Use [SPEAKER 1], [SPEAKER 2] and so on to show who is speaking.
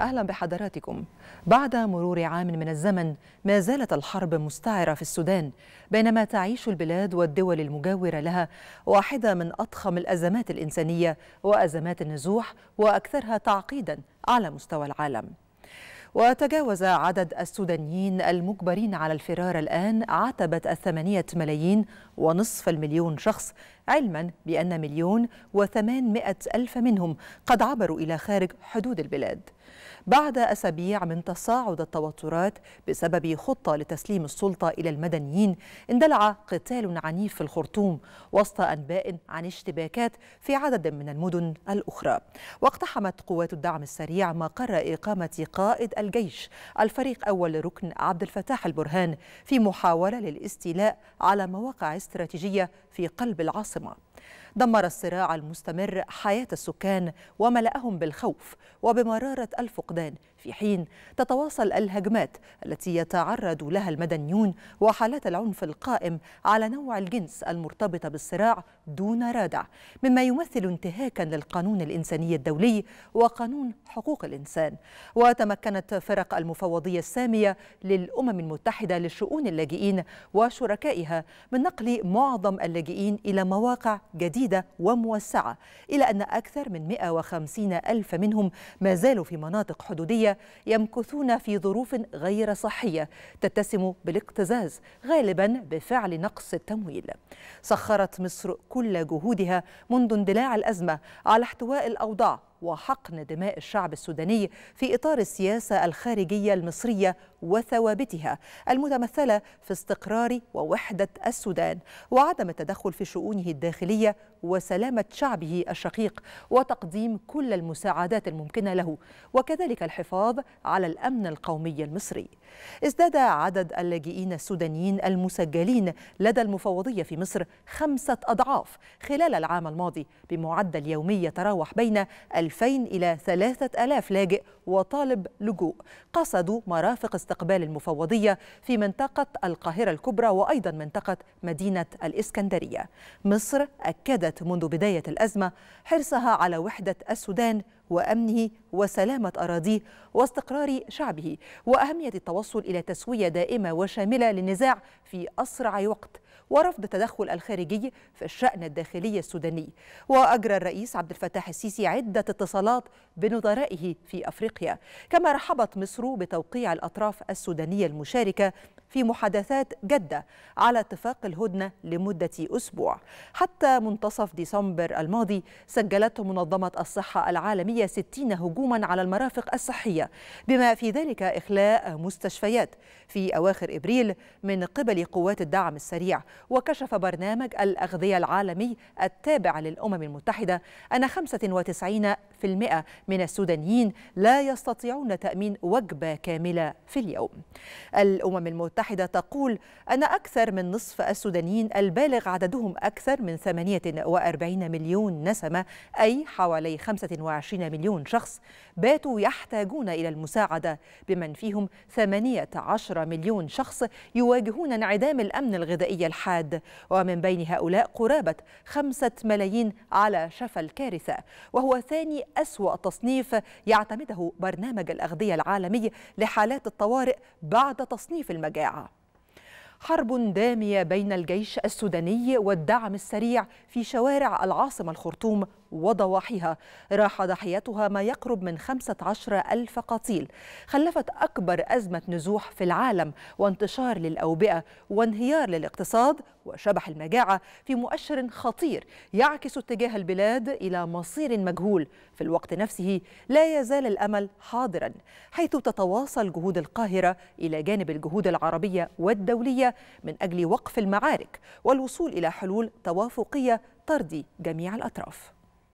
[SPEAKER 1] أهلا بحضراتكم بعد مرور عام من الزمن ما زالت الحرب مستعرة في السودان بينما تعيش البلاد والدول المجاورة لها واحدة من أضخم الأزمات الإنسانية وأزمات النزوح وأكثرها تعقيدا على مستوى العالم وتجاوز عدد السودانيين المجبرين على الفرار الآن عتبة الثمانية ملايين ونصف المليون شخص علما بأن مليون وثمانمائة ألف منهم قد عبروا إلى خارج حدود البلاد بعد أسابيع من تصاعد التوترات بسبب خطة لتسليم السلطة إلى المدنيين اندلع قتال عنيف في الخرطوم وسط أنباء عن اشتباكات في عدد من المدن الأخرى واقتحمت قوات الدعم السريع مقر إقامة قائد الجيش الفريق أول ركن عبد الفتاح البرهان في محاولة للاستيلاء على مواقع استراتيجية في قلب العاصمة Sima. دمر الصراع المستمر حياة السكان وملأهم بالخوف وبمرارة الفقدان في حين تتواصل الهجمات التي يتعرض لها المدنيون وحالات العنف القائم على نوع الجنس المرتبطة بالصراع دون رادع مما يمثل انتهاكا للقانون الإنساني الدولي وقانون حقوق الإنسان وتمكنت فرق المفوضية السامية للأمم المتحدة لشؤون اللاجئين وشركائها من نقل معظم اللاجئين إلى مواقع جديدة جديدة وموسعة إلى أن أكثر من 150 ألف منهم ما زالوا في مناطق حدودية يمكثون في ظروف غير صحية تتسم بالاقتزاز غالبا بفعل نقص التمويل سخرت مصر كل جهودها منذ اندلاع الأزمة على احتواء الأوضاع وحقن دماء الشعب السوداني في إطار السياسة الخارجية المصرية وثوابتها المتمثلة في استقرار ووحدة السودان وعدم التدخل في شؤونه الداخلية وسلامة شعبه الشقيق وتقديم كل المساعدات الممكنة له وكذلك الحفاظ على الأمن القومي المصري ازداد عدد اللاجئين السودانيين المسجلين لدى المفوضية في مصر خمسة أضعاف خلال العام الماضي بمعدل يومي يتراوح بين 2000 إلى 3000 لاجئ وطالب لجوء قصدوا مرافق استقبال المفوضية في منطقة القاهرة الكبرى وأيضا منطقة مدينة الإسكندرية مصر أكدت منذ بداية الأزمة حرصها على وحدة السودان وأمنه وسلامة أراضيه واستقرار شعبه وأهمية التوصل إلى تسوية دائمة وشاملة للنزاع في أسرع وقت ورفض التدخل الخارجي في الشأن الداخلي السوداني وأجرى الرئيس عبد الفتاح السيسي عدة اتصالات بنظرائه في أفريقيا كما رحبت مصر بتوقيع الأطراف السودانية المشاركة في محادثات جدة على اتفاق الهدنة لمدة أسبوع حتى منتصف ديسمبر الماضي سجلت منظمة الصحة العالمية 60 هجوما على المرافق الصحية بما في ذلك إخلاء مستشفيات في أواخر إبريل من قبل قوات الدعم السريع وكشف برنامج الأغذية العالمي التابع للأمم المتحدة أن 95 من السودانيين لا يستطيعون تأمين وجبة كاملة في اليوم الأمم المتحدة تقول أن أكثر من نصف السودانيين البالغ عددهم أكثر من 48 مليون نسمة أي حوالي 25 مليون شخص باتوا يحتاجون إلى المساعدة بمن فيهم 18 مليون شخص يواجهون انعدام الأمن الغذائي الحاد ومن بين هؤلاء قرابة 5 ملايين على شفى الكارثة وهو ثاني أسوأ تصنيف يعتمده برنامج الأغذية العالمي لحالات الطوارئ بعد تصنيف المجاعة حرب دامية بين الجيش السوداني والدعم السريع في شوارع العاصمة الخرطوم وضواحيها راح ضحيتها ما يقرب من 15 ألف قتيل خلفت أكبر أزمة نزوح في العالم وانتشار للأوبئة وانهيار للاقتصاد وشبح المجاعة في مؤشر خطير يعكس اتجاه البلاد إلى مصير مجهول في الوقت نفسه لا يزال الأمل حاضرا حيث تتواصل جهود القاهرة إلى جانب الجهود العربية والدولية من أجل وقف المعارك والوصول إلى حلول توافقية ترضي جميع الأطراف